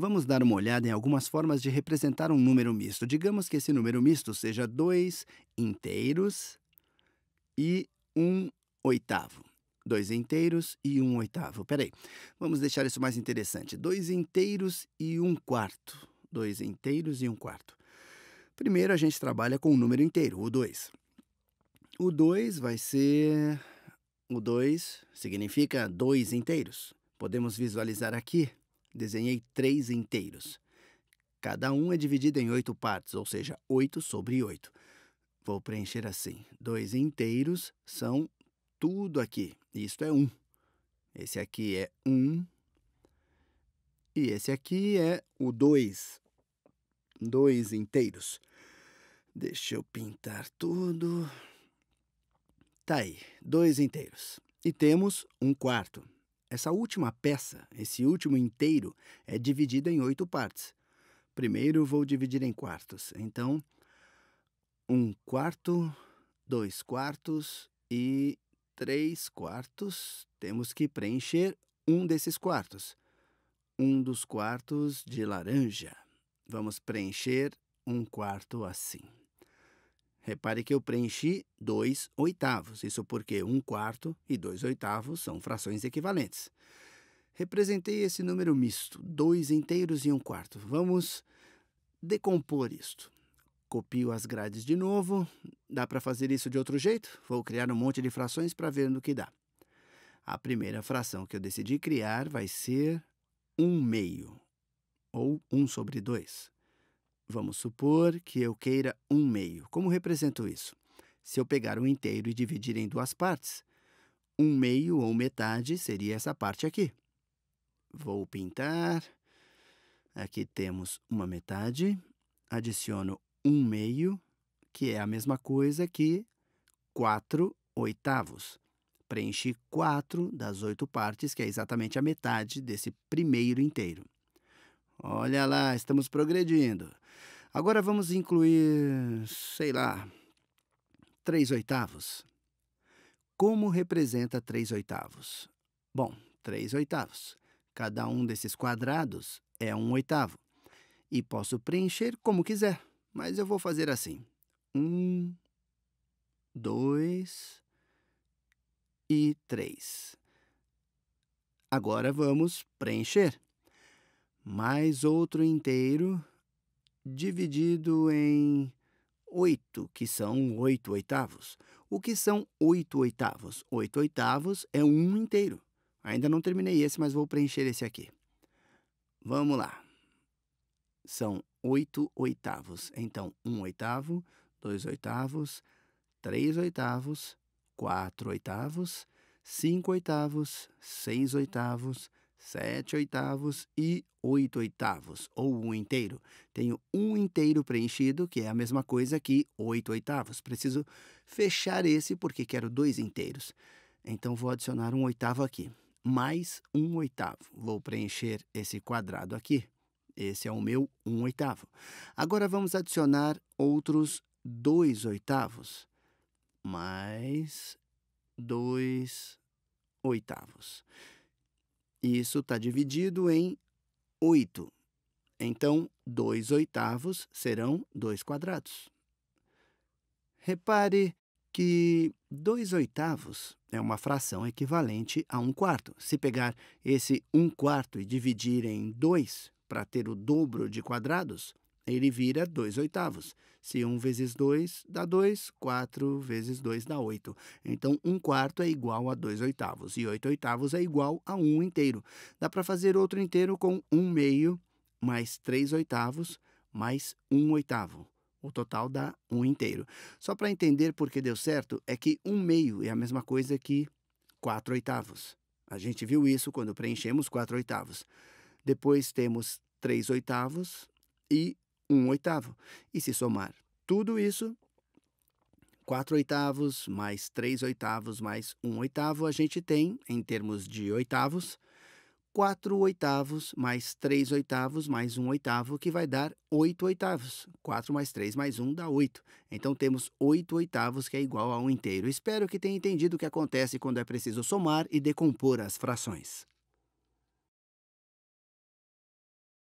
Vamos dar uma olhada em algumas formas de representar um número misto. Digamos que esse número misto seja 2 inteiros e 1 um oitavo. 2 inteiros e 1 um oitavo. aí, vamos deixar isso mais interessante. 2 inteiros e 1 um quarto. 2 inteiros e 1 um quarto. Primeiro, a gente trabalha com o número inteiro, o 2. O 2 vai ser... O 2 significa 2 inteiros. Podemos visualizar aqui Desenhei três inteiros. Cada um é dividido em oito partes, ou seja, oito sobre oito. Vou preencher assim: dois inteiros são tudo aqui. Isto é um. Esse aqui é um. E esse aqui é o dois. Dois inteiros. Deixa eu pintar tudo. Tá aí, dois inteiros. E temos um quarto. Essa última peça, esse último inteiro, é dividido em oito partes. Primeiro vou dividir em quartos. Então, um quarto, dois quartos e três quartos. Temos que preencher um desses quartos. Um dos quartos de laranja. Vamos preencher um quarto assim. Repare que eu preenchi 2 oitavos, isso porque 1 um quarto e 2 oitavos são frações equivalentes. Representei esse número misto, 2 inteiros e 1 um quarto. Vamos decompor isto. Copio as grades de novo. Dá para fazer isso de outro jeito? Vou criar um monte de frações para ver no que dá. A primeira fração que eu decidi criar vai ser 1 um meio, ou 1 sobre 2. Vamos supor que eu queira um meio. Como represento isso? Se eu pegar um inteiro e dividir em duas partes, um meio ou metade seria essa parte aqui. Vou pintar. Aqui temos uma metade. Adiciono um meio, que é a mesma coisa que 4 oitavos. Preenchi 4 das oito partes, que é exatamente a metade desse primeiro inteiro. Olha lá, estamos progredindo. Agora vamos incluir, sei lá, 3 oitavos. Como representa 3 oitavos? Bom, 3 oitavos. Cada um desses quadrados é um oitavo. E posso preencher como quiser, mas eu vou fazer assim. Um, dois e três. Agora vamos preencher mais outro inteiro, dividido em oito, que são oito oitavos. O que são oito oitavos? Oito oitavos é um inteiro. Ainda não terminei esse, mas vou preencher esse aqui. Vamos lá. São oito oitavos. Então, um oitavo, dois oitavos, três oitavos, quatro oitavos, cinco oitavos, seis oitavos, sete oitavos e oito oitavos, ou um inteiro. Tenho um inteiro preenchido, que é a mesma coisa que oito oitavos. Preciso fechar esse porque quero dois inteiros. Então, vou adicionar um oitavo aqui, mais um oitavo. Vou preencher esse quadrado aqui. Esse é o meu um oitavo. Agora, vamos adicionar outros dois oitavos, mais dois oitavos. Isso está dividido em 8. Então, 2 oitavos serão 2 quadrados. Repare que 2 oitavos é uma fração equivalente a 1 um quarto. Se pegar esse 1 um quarto e dividir em 2 para ter o dobro de quadrados, ele vira 2 oitavos. Se 1 vezes 2 dá 2, 4 vezes 2 dá 8. Então, 1 quarto é igual a 2 oitavos, e 8 oitavos é igual a 1 inteiro. Dá para fazer outro inteiro com 1 meio mais 3 oitavos mais 1 oitavo. O total dá 1 inteiro. Só para entender por que deu certo, é que 1 meio é a mesma coisa que 4 oitavos. A gente viu isso quando preenchemos 4 oitavos. Depois temos 3 oitavos e um oitavo. E se somar tudo isso, 4 oitavos, mais 3 oitavos, mais 1 oitavo, a gente tem, em termos de oitavos, 4 oitavos mais 3 oitavos mais 1 oitavo, que vai dar 8 oitavos. 4 mais 3 mais 1 dá 8. Então temos 8 oitavos, que é igual a 1 inteiro. Espero que tenha entendido o que acontece quando é preciso somar e decompor as frações.